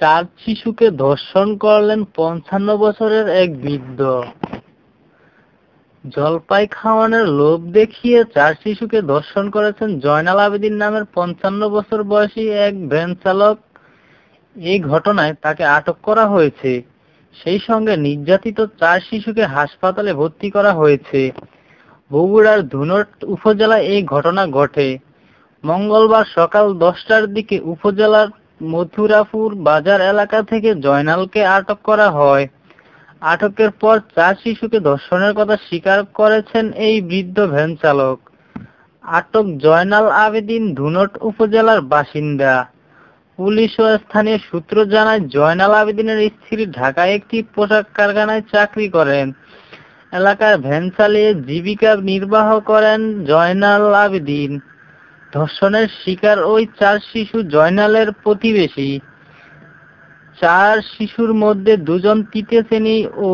চার শিশুকে ধর্ষণ করলেন পঞ্চান্ন বছরের এক বৃদ্ধ জলপাই খাওয়ানোর লোভ দেখিয়ে চার শিশুকে ধর্ষণ করেছেন জয়নাল আবেদিন নামের পঞ্চান্ন বছর বয়সী এক ভ্যান চালক এই ঘটনায় তাকে আটক করা হয়েছে সেই সঙ্গে নির্যাতিত চার শিশুকে হাসপাতালে ভর্তি করা হয়েছে বগুড়ার ধুনট উপজেলায় এই ঘটনা ঘটে মঙ্গলবার সকাল দশটার দিকে উপজেলার মথুরাপুর বাজার এলাকা থেকে জয়নালকে আটক করা হয় আটকের পর চার শিশুকে ধর্ষণের কথা স্বীকার করেছেন এই বৃদ্ধ ভ্যান চালক আটক জয়নাল আবেদিন ধুনট উপজেলার বাসিন্দা পুলিশ ও স্থানীয় সূত্র জানায় জয়নাল আবেদিনের স্ত্রী ঢাকায় একটি পোশাক কারখানায় চাকরি করেন এলাকার ভ্যান চালিয়ে জীবিকা নির্বাহ করেন জয়নাল আবেদিন ধর্ষণের শিকার ওই চার শিশু জয়নালের প্রতিবেশী চার শিশুর মধ্যে দুজন তৃতীয় শ্রেণী ও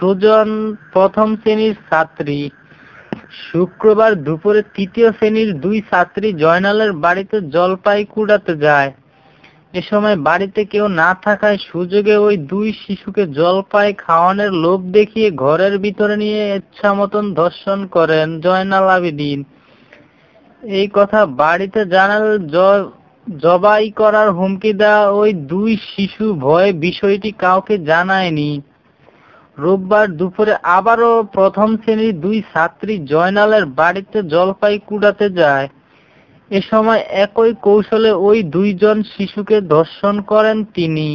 দুজন প্রথম শ্রেণীর ছাত্রী শুক্রবার দুপুরে তৃতীয় শ্রেণীর দুই ছাত্রী জয়নালের বাড়িতে জলপাই কুড়াতে যায় এ সময় বাড়িতে কেউ না থাকায় সুযোগে ওই দুই শিশুকে জলপাই খাওয়ানোর লোভ দেখিয়ে ঘরের ভিতরে নিয়ে ইচ্ছা মতন ধর্ষণ করেন জয়নাল আবেদিন এই কথা বাড়িতে জানাল জবাই করার হুমকি দেওয়া ওই দুই শিশু ভয়ে বিষয়টি কাউকে জানায়নি রোববার দুপুরে আবারও প্রথম শ্রেণীর দুই ছাত্রী জয়নালের বাড়িতে জলপাই কুড়াতে যায় এ সময় একই কৌশলে ওই দুইজন শিশুকে ধর্ষণ করেন তিনি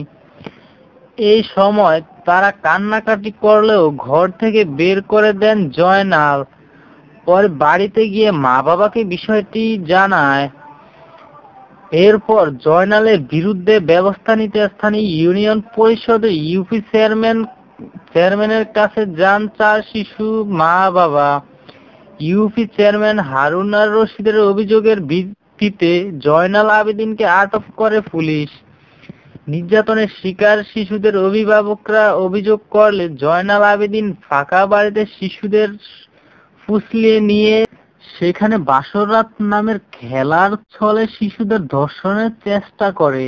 এই সময় তারা কান্নাকাটি করলেও ঘর থেকে বের করে দেন জয়নাল পরে বাড়িতে গিয়ে মা বাবাকে বিষয়টি জানায় এরপর জয়নালের বিরুদ্ধে ব্যবস্থা নিতে স্থানীয় ইউনিয়ন পরিষদের ইউপি চেয়ারম্যান চেয়ারম্যানের কাছে যান চার শিশু মা বাবা ইউপি চেয়ারম্যান হারুনার রশিদের অভিযোগের ভিত্তিতে জয়নাল আবেদিনকে আটক করে পুলিশ নির্যাতনের শিকার শিশুদের অভিভাবকরা অভিযোগ করলে জয়নাল আবেদিন ফাঁকা বাড়িতে শিশুদের ফুসলিয়ে নিয়ে সেখানে বাসরাত নামের খেলার ছলে শিশুদের ধর্ষণের চেষ্টা করে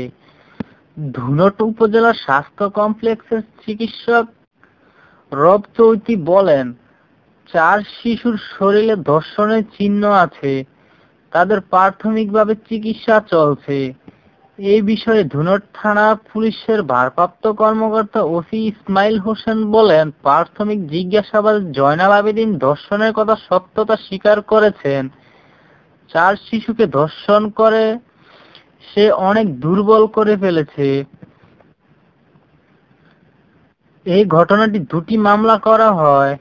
ধুনট উপজেলা স্বাস্থ্য কমপ্লেক্সের চিকিৎসক রব চৌতি বলেন চার শিশুর শরীরে ধর্ষণের চিহ্ন আছে তাদের প্রাথমিকভাবে চিকিৎসা চলছে এই বিষয়ে ধুনট থানা পুলিশের ভারপ্রাপ্ত কর্মকর্তা ওসি ইসমাইল হোসেন বলেন প্রাথমিক জিজ্ঞাসাবাদ জয়নাল আবেদিন ধর্ষণের কথা সত্যতা স্বীকার করেছেন চার শিশুকে ধর্ষণ করে সে অনেক দুর্বল করে ফেলেছে এই ঘটনাটি দুটি মামলা করা হয়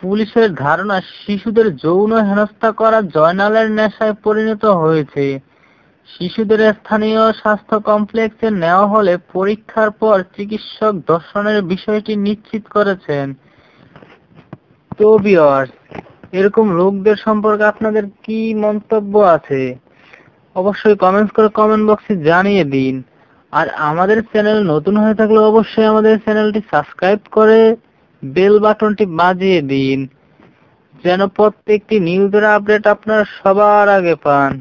পুলিশের ধারণা শিশুদের যৌন হেনস্থা করা জয়নালের নেশায় পরিণত হয়েছে শিশুদের স্থানীয় স্বাস্থ্য কমপ্লেক্সে নেওয়া হলে পরীক্ষার পর চিকিৎসক দর্শনের বিষয়টি নিশ্চিত করেছেন তো বিয়ার্স এরকম রোগদের সম্পর্কে আপনাদের কি মন্তব্য আছে অবশ্যই কমেন্টস করে কমেন্ট বক্সে জানিয়ে দিন আর আমাদের চ্যানেল নতুন হয়ে থাকলে অবশ্যই আমাদের চ্যানেলটি সাবস্ক্রাইব করে বেল বাটনটি বাজিয়ে দিন যেন প্রত্যেকটি নিউজের আপডেট আপনারা সবার আগে পান